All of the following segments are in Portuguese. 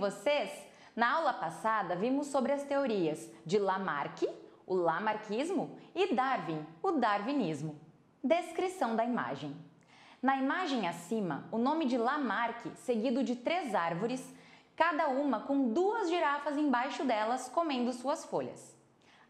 vocês? Na aula passada vimos sobre as teorias de Lamarck, o lamarquismo, e Darwin, o darwinismo. Descrição da imagem. Na imagem acima, o nome de Lamarck, seguido de três árvores, cada uma com duas girafas embaixo delas comendo suas folhas.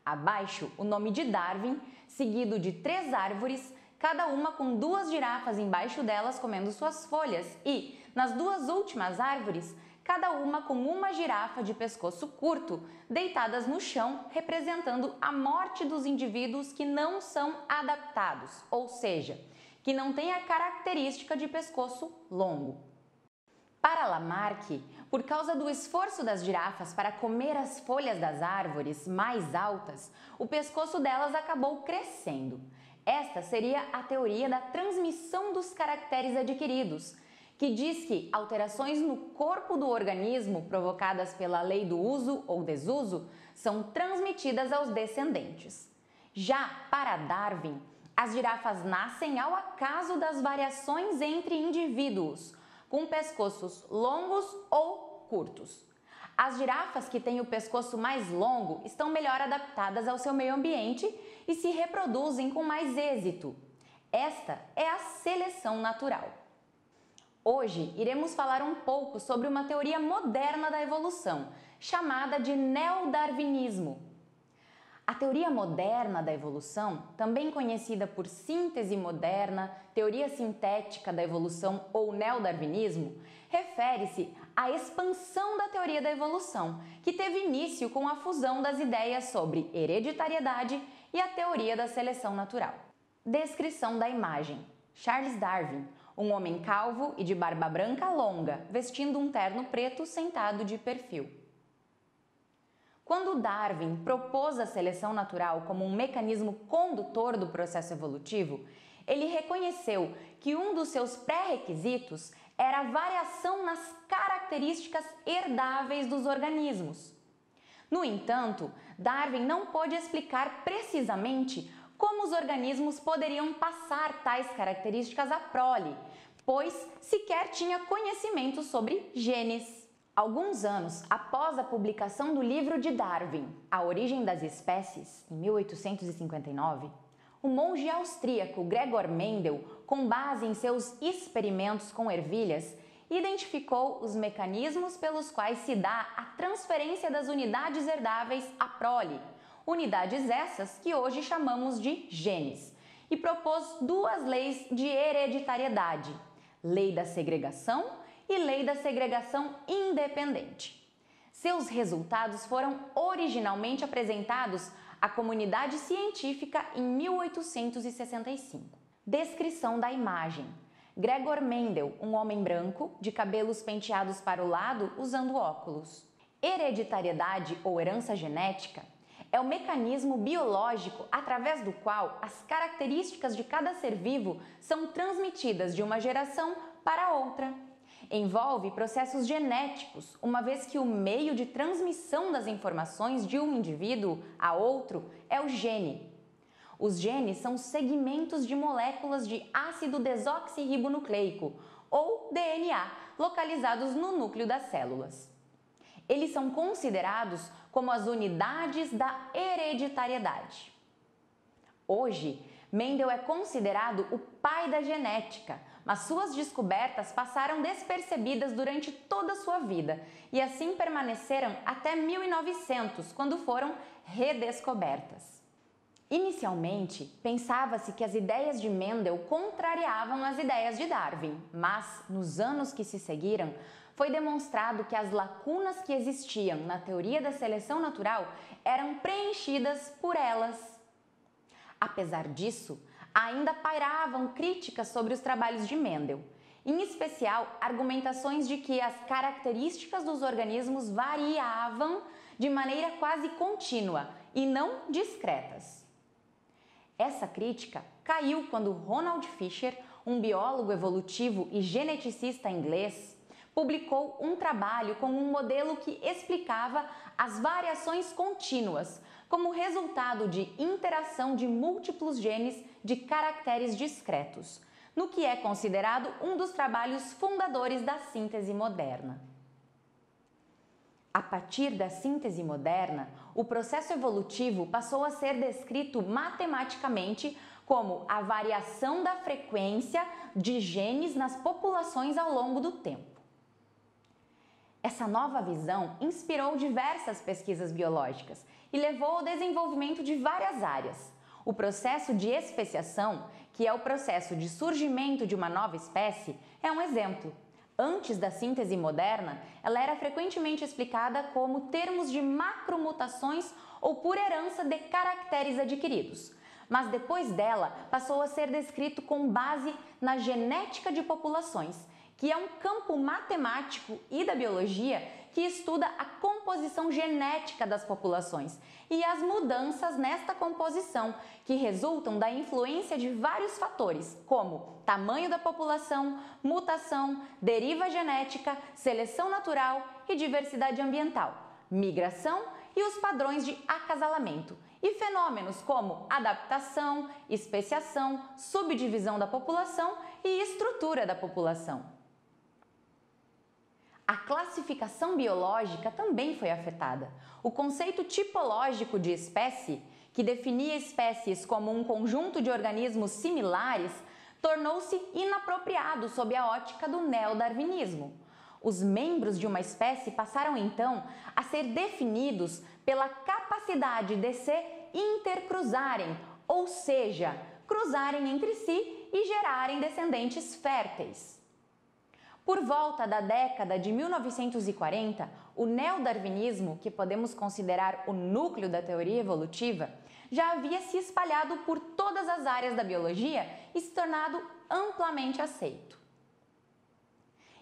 Abaixo, o nome de Darwin, seguido de três árvores, cada uma com duas girafas embaixo delas comendo suas folhas, e, nas duas últimas árvores, cada uma com uma girafa de pescoço curto, deitadas no chão, representando a morte dos indivíduos que não são adaptados, ou seja, que não têm a característica de pescoço longo. Para Lamarck, por causa do esforço das girafas para comer as folhas das árvores mais altas, o pescoço delas acabou crescendo. Esta seria a teoria da transmissão dos caracteres adquiridos, que diz que alterações no corpo do organismo provocadas pela lei do uso ou desuso são transmitidas aos descendentes. Já para Darwin, as girafas nascem ao acaso das variações entre indivíduos, com pescoços longos ou curtos. As girafas que têm o pescoço mais longo estão melhor adaptadas ao seu meio ambiente e se reproduzem com mais êxito. Esta é a seleção natural. Hoje iremos falar um pouco sobre uma teoria moderna da evolução, chamada de neodarwinismo. A teoria moderna da evolução, também conhecida por síntese moderna, teoria sintética da evolução ou neodarwinismo, refere-se à expansão da teoria da evolução, que teve início com a fusão das ideias sobre hereditariedade e a teoria da seleção natural. Descrição da imagem: Charles Darwin um homem calvo e de barba branca longa, vestindo um terno preto sentado de perfil. Quando Darwin propôs a seleção natural como um mecanismo condutor do processo evolutivo, ele reconheceu que um dos seus pré-requisitos era a variação nas características herdáveis dos organismos. No entanto, Darwin não pôde explicar precisamente como os organismos poderiam passar tais características à prole, pois sequer tinha conhecimento sobre genes. Alguns anos após a publicação do livro de Darwin, A Origem das Espécies, em 1859, o monge austríaco Gregor Mendel, com base em seus experimentos com ervilhas, identificou os mecanismos pelos quais se dá a transferência das unidades herdáveis à prole, unidades essas que hoje chamamos de genes, e propôs duas leis de hereditariedade, lei da segregação e lei da segregação independente. Seus resultados foram originalmente apresentados à comunidade científica em 1865. Descrição da imagem: Gregor Mendel, um homem branco, de cabelos penteados para o lado, usando óculos. Hereditariedade ou herança genética é o mecanismo biológico através do qual as características de cada ser vivo são transmitidas de uma geração para outra. Envolve processos genéticos, uma vez que o meio de transmissão das informações de um indivíduo a outro é o gene. Os genes são segmentos de moléculas de ácido desoxirribonucleico, ou DNA, localizados no núcleo das células. Eles são considerados como as unidades da hereditariedade. Hoje, Mendel é considerado o pai da genética, mas suas descobertas passaram despercebidas durante toda a sua vida e assim permaneceram até 1900, quando foram redescobertas. Inicialmente, pensava-se que as ideias de Mendel contrariavam as ideias de Darwin, mas nos anos que se seguiram, foi demonstrado que as lacunas que existiam na teoria da seleção natural eram preenchidas por elas. Apesar disso, ainda pairavam críticas sobre os trabalhos de Mendel, em especial argumentações de que as características dos organismos variavam de maneira quase contínua e não discretas. Essa crítica caiu quando Ronald Fisher, um biólogo evolutivo e geneticista inglês, publicou um trabalho com um modelo que explicava as variações contínuas como resultado de interação de múltiplos genes de caracteres discretos, no que é considerado um dos trabalhos fundadores da síntese moderna. A partir da síntese moderna, o processo evolutivo passou a ser descrito matematicamente como a variação da frequência de genes nas populações ao longo do tempo. Essa nova visão inspirou diversas pesquisas biológicas e levou ao desenvolvimento de várias áreas. O processo de especiação, que é o processo de surgimento de uma nova espécie, é um exemplo. Antes da síntese moderna, ela era frequentemente explicada como termos de macromutações ou por herança de caracteres adquiridos. Mas depois dela, passou a ser descrito com base na genética de populações que é um campo matemático e da biologia que estuda a composição genética das populações e as mudanças nesta composição, que resultam da influência de vários fatores, como tamanho da população, mutação, deriva genética, seleção natural e diversidade ambiental, migração e os padrões de acasalamento. E fenômenos como adaptação, especiação, subdivisão da população e estrutura da população. A classificação biológica também foi afetada. O conceito tipológico de espécie, que definia espécies como um conjunto de organismos similares, tornou-se inapropriado sob a ótica do neodarwinismo. Os membros de uma espécie passaram então a ser definidos pela capacidade de se intercruzarem, ou seja, cruzarem entre si e gerarem descendentes férteis. Por volta da década de 1940, o neodarwinismo, que podemos considerar o núcleo da teoria evolutiva, já havia se espalhado por todas as áreas da biologia e se tornado amplamente aceito.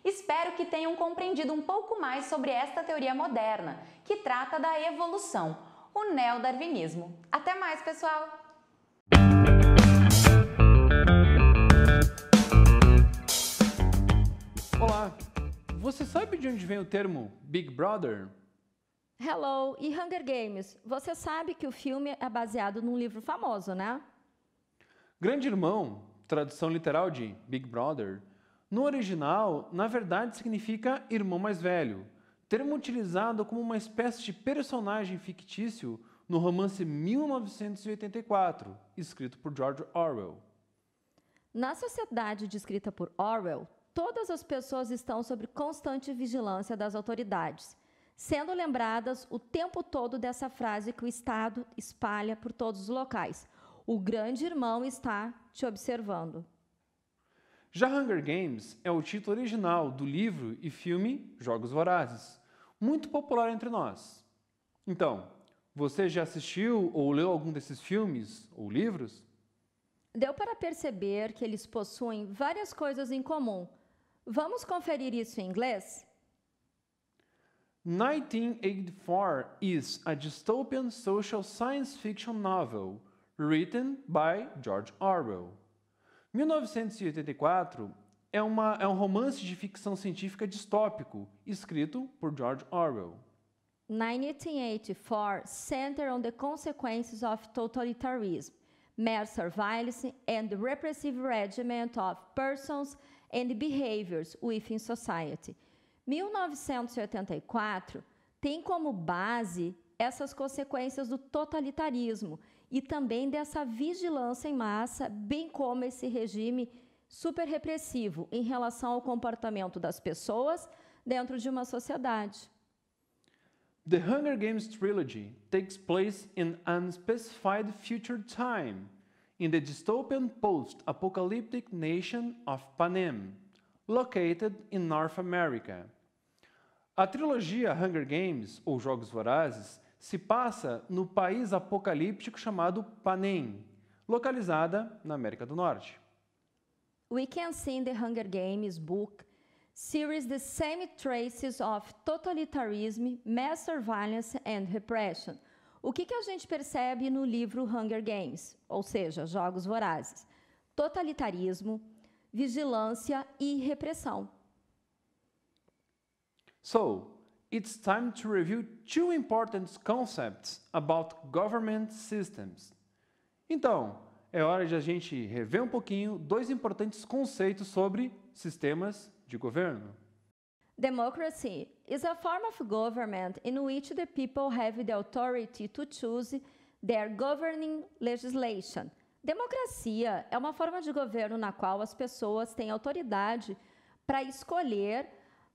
Espero que tenham compreendido um pouco mais sobre esta teoria moderna, que trata da evolução, o neodarwinismo. Até mais, pessoal! Olá! Você sabe de onde vem o termo Big Brother? Hello! E Hunger Games? Você sabe que o filme é baseado num livro famoso, né? Grande Irmão, tradução literal de Big Brother, no original, na verdade, significa irmão mais velho, termo utilizado como uma espécie de personagem fictício no romance 1984, escrito por George Orwell. Na sociedade descrita por Orwell, todas as pessoas estão sob constante vigilância das autoridades, sendo lembradas o tempo todo dessa frase que o Estado espalha por todos os locais: o grande irmão está te observando. Já Hunger Games é o título original do livro e filme Jogos Vorazes, muito popular entre nós. Então, você já assistiu ou leu algum desses filmes ou livros? Deu para perceber que eles possuem várias coisas em comum, Vamos conferir isso em inglês? 1984 is a dystopian social science fiction novel written by George Orwell. 1984 é, uma, é um romance de ficção científica distópico escrito por George Orwell. 1984 centered on the consequences of totalitarianism, mass surveillance and the repressive regime of persons and Behaviors Within Society. 1984 tem como base essas consequências do totalitarismo e também dessa vigilância em massa, bem como esse regime super repressivo em relação ao comportamento das pessoas dentro de uma sociedade. The Hunger Games trilogy takes place in unspecified future time in the dystopian post-apocalyptic nation of Panem, located in North America. A trilogia Hunger Games, ou Jogos Vorazes, se passa no país apocalíptico chamado Panem, localizada na América do Norte. We can see in the Hunger Games book series the same traces of totalitarianism, mass surveillance and repression – o que, que a gente percebe no livro Hunger Games, ou seja, Jogos Vorazes? Totalitarismo, vigilância e repressão. So, it's time to review two important concepts about government systems. Então, é hora de a gente rever um pouquinho dois importantes conceitos sobre sistemas de governo. Democracy is a form of government in which the people have the authority to choose their governing legislation. Democracia é uma forma de governo na qual as pessoas têm autoridade para escolher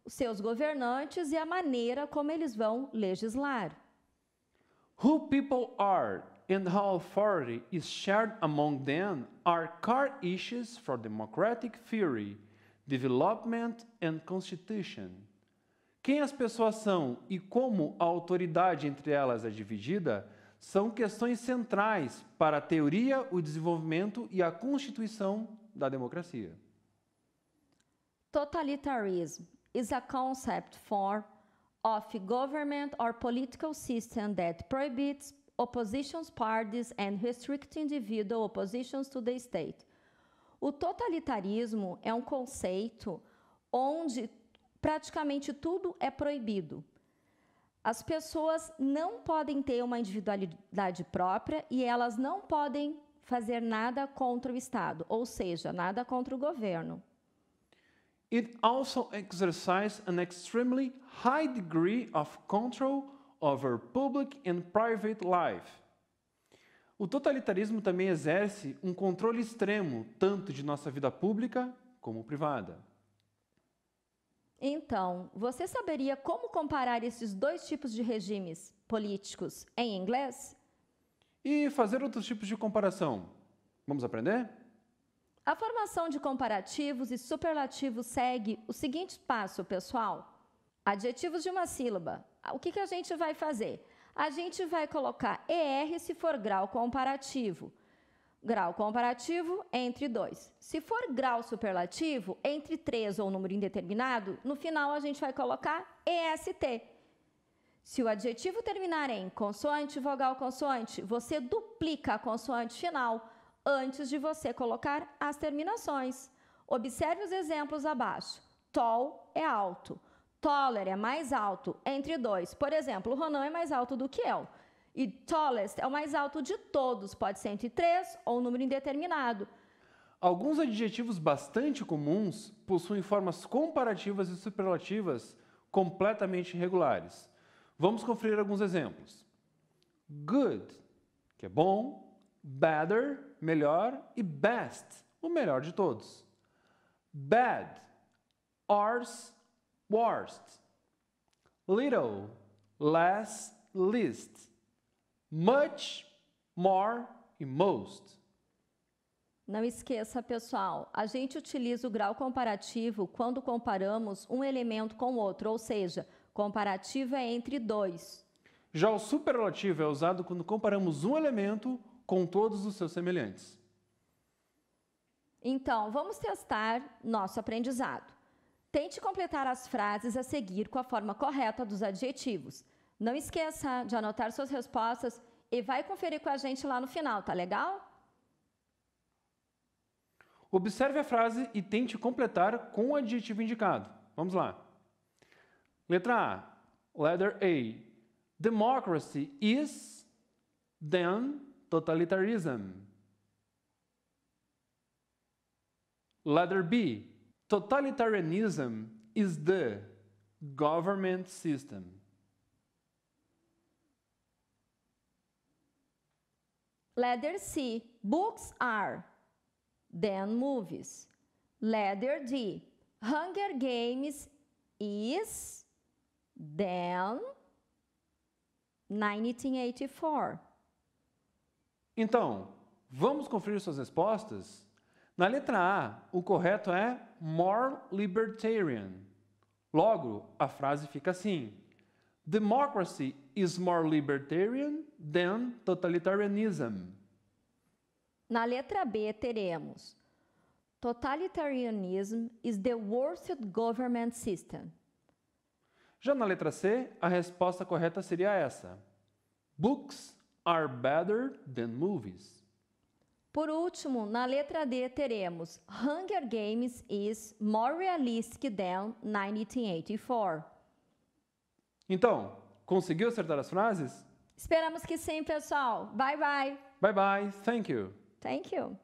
os seus governantes e a maneira como eles vão legislar. Who people are and how authority is shared among them are core issues for democratic theory, development and constitution. Quem as pessoas são e como a autoridade entre elas é dividida são questões centrais para a teoria, o desenvolvimento e a constituição da democracia. Totalitarismo is a concept form of government or political system that prohibits opposition parties and restricts individual oppositions to the state. O totalitarismo é um conceito onde praticamente tudo é proibido. As pessoas não podem ter uma individualidade própria e elas não podem fazer nada contra o Estado, ou seja, nada contra o governo. It also exercises an extremely high degree of control over public and private life. O totalitarismo também exerce um controle extremo tanto de nossa vida pública como privada. Então, você saberia como comparar esses dois tipos de regimes políticos em inglês? E fazer outros tipos de comparação. Vamos aprender? A formação de comparativos e superlativos segue o seguinte passo, pessoal. Adjetivos de uma sílaba. O que, que a gente vai fazer? A gente vai colocar ER se for grau comparativo grau comparativo entre 2. Se for grau superlativo, entre 3 ou um número indeterminado, no final a gente vai colocar EST. Se o adjetivo terminar em consoante, vogal, consoante, você duplica a consoante final antes de você colocar as terminações. Observe os exemplos abaixo. Tall é alto. Toller é mais alto entre dois. Por exemplo, Ronan é mais alto do que eu. E tallest é o mais alto de todos, pode ser entre três ou um número indeterminado. Alguns adjetivos bastante comuns possuem formas comparativas e superlativas completamente irregulares. Vamos conferir alguns exemplos. Good, que é bom, better, melhor e best, o melhor de todos. Bad, ours, worst. Little, less, least much, more e most. Não esqueça, pessoal, a gente utiliza o grau comparativo quando comparamos um elemento com outro, ou seja, comparativo é entre dois. Já o superlativo é usado quando comparamos um elemento com todos os seus semelhantes. Então, vamos testar nosso aprendizado. Tente completar as frases a seguir com a forma correta dos adjetivos. Não esqueça de anotar suas respostas e vai conferir com a gente lá no final, tá legal? Observe a frase e tente completar com o adjetivo indicado. Vamos lá. Letra A. Letter A. Democracy is then totalitarianism. Letter B. Totalitarianism is the government system. Letter C, books are, then movies. Letter D, Hunger Games is, then 1984. Então, vamos conferir suas respostas? Na letra A, o correto é more libertarian. Logo, a frase fica assim: Democracy is more libertarian than totalitarianism. Na letra B teremos Totalitarianism is the worst government system. Já na letra C, a resposta correta seria essa: Books are better than movies. Por último, na letra D teremos Hunger Games is more realistic than 1984. Então, Conseguiu acertar as frases? Esperamos que sim, pessoal. Bye bye. Bye bye. Thank you. Thank you.